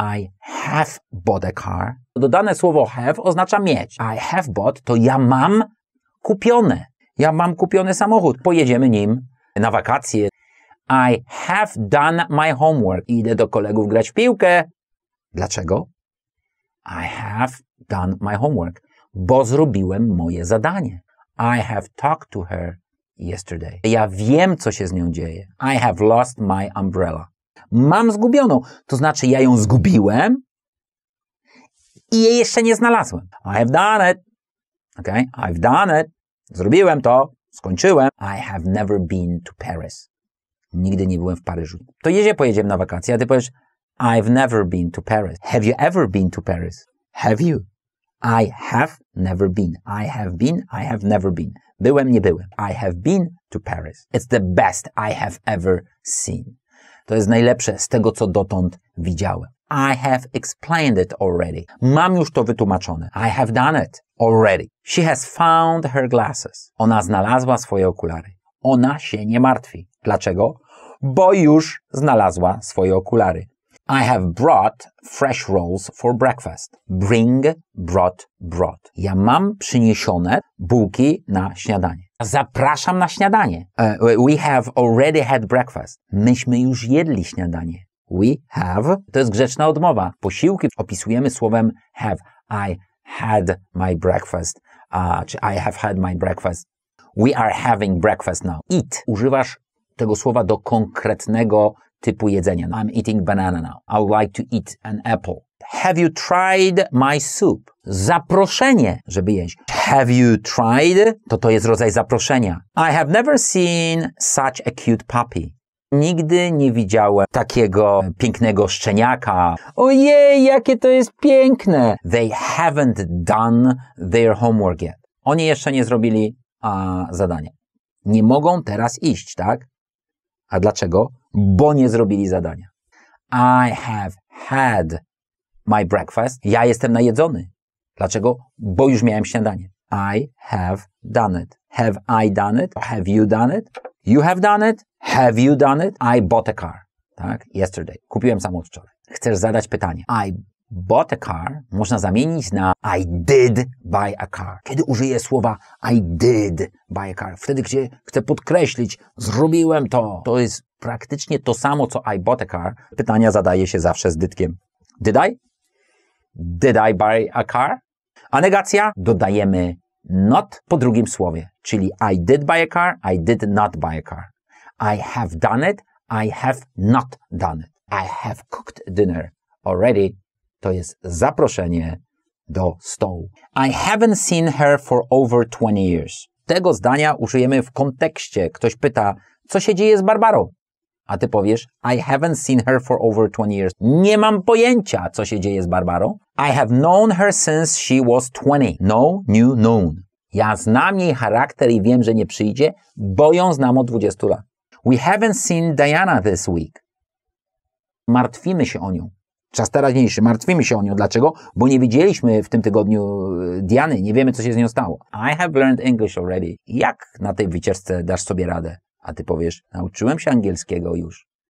I have bought a car. Dodane słowo have oznacza mieć. I have bought to ja mam kupione. Ja mam kupiony samochód. Pojedziemy nim na wakacje. I have done my homework. Idę do kolegów grać w piłkę. Dlaczego? I have done my homework. Bo zrobiłem moje zadanie. I have talked to her yesterday. Ja wiem, co się z nią dzieje. I have lost my umbrella. Mam zgubioną. To znaczy, ja ją zgubiłem i jej jeszcze nie znalazłem. I've done it. Okay? I've done it. Zrobiłem to. Skończyłem. I have never been to Paris. Nigdy nie byłem w Paryżu. To jedzie pojedziemy na wakacje, a ty powiesz I've never been to Paris. Have you ever been to Paris? Have you? I have never been. I have been. I have never been. Byłem, nie byłem. I have been to Paris. It's the best I have ever seen. To jest najlepsze z tego, co dotąd widziałem. I have explained it already. Mam już to wytłumaczone. I have done it already. She has found her glasses. Ona znalazła swoje okulary. Ona się nie martwi. Dlaczego? Bo już znalazła swoje okulary. I have brought fresh rolls for breakfast. Bring, brought, brought. Ja mam przyniesione bułki na śniadanie. Zapraszam na śniadanie. Uh, we have already had breakfast. Myśmy już jedli śniadanie. We have. To jest grzeczna odmowa. Posiłki opisujemy słowem have. I had my breakfast. Uh, czy I have had my breakfast. We are having breakfast now. Eat. Używasz tego słowa do konkretnego typu jedzenia. No, I'm eating banana now. I would like to eat an apple. Have you tried my soup? Zaproszenie, żeby jeść. Have you tried? To to jest rodzaj zaproszenia. I have never seen such a cute puppy. Nigdy nie widziałem takiego pięknego szczeniaka. Ojej, jakie to jest piękne! They haven't done their homework yet. Oni jeszcze nie zrobili a, zadania. Nie mogą teraz iść, tak? A dlaczego? bo nie zrobili zadania. I have had my breakfast. Ja jestem najedzony. Dlaczego? Bo już miałem śniadanie. I have done it. Have I done it? Have you done it? You have done it? Have you done it? I bought a car. Tak? Yesterday. Kupiłem samochód wczoraj. Chcesz zadać pytanie. I bought a car można zamienić na I did buy a car. Kiedy użyję słowa I did buy a car, wtedy, gdzie chcę podkreślić, zrobiłem to, to jest praktycznie to samo, co I bought a car. Pytania zadaje się zawsze z dytkiem. Did I? Did I buy a car? A negacja dodajemy not po drugim słowie, czyli I did buy a car, I did not buy a car. I have done it, I have not done it. I have cooked dinner already to jest zaproszenie do stołu. I haven't seen her for over 20 years. Tego zdania użyjemy w kontekście. Ktoś pyta, co się dzieje z Barbarą? A ty powiesz, I haven't seen her for over 20 years. Nie mam pojęcia, co się dzieje z Barbarą. I have known her since she was 20. No new known. Ja znam jej charakter i wiem, że nie przyjdzie, bo ją znam od 20 lat. We haven't seen Diana this week. Martwimy się o nią. Czas teraźniejszy. Martwimy się o nią. Dlaczego? Bo nie widzieliśmy w tym tygodniu e, Diany. Nie wiemy, co się z nią stało. I have learned English already. Jak na tej wycieczce dasz sobie radę? A ty powiesz, nauczyłem się angielskiego już.